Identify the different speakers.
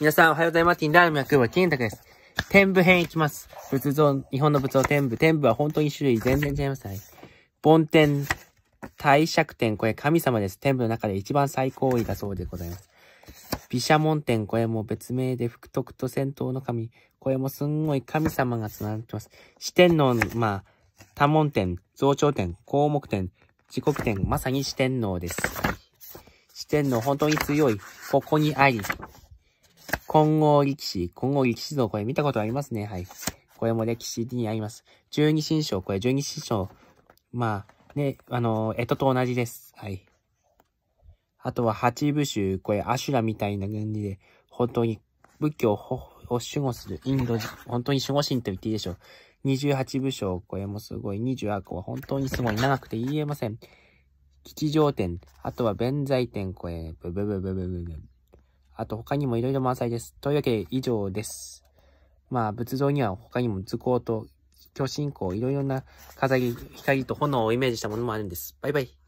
Speaker 1: 皆さんおはようございます。ティンダーミャクン金太です。天部編いきます。仏像、日本の仏像天部。天部は本当に種類全然違います。ね。梵天、帝釈天、これ神様です。天部の中で一番最高位だそうでございます。毘沙門天、これも別名で福徳と戦闘の神。これもすんごい神様が繋がってます。四天王の、まあ、多門天、増長天、項目天、時刻天、まさに四天王です。四天王本当に強い、ここにあり、金剛力士、金剛力士像、これ見たことありますね。はい。これも歴史にあります。十二神将、これ十二神将、まあ、ね、あの、えとと同じです。はい。あとは八部衆、これアシュラみたいな感じで、本当に仏教を守護するインド人、本当に守護神と言っていいでしょう。二十八部将、これもすごい。二十個は本当にすごい。長くて言えません。吉祥天、あとは弁財天、これ、ブブブブブブブ。あと他にもいろいろ満載です。というわけで以上です。まあ仏像には他にも図工と巨神光、いろいろな飾り、光と炎をイメージしたものもあるんです。バイバイ。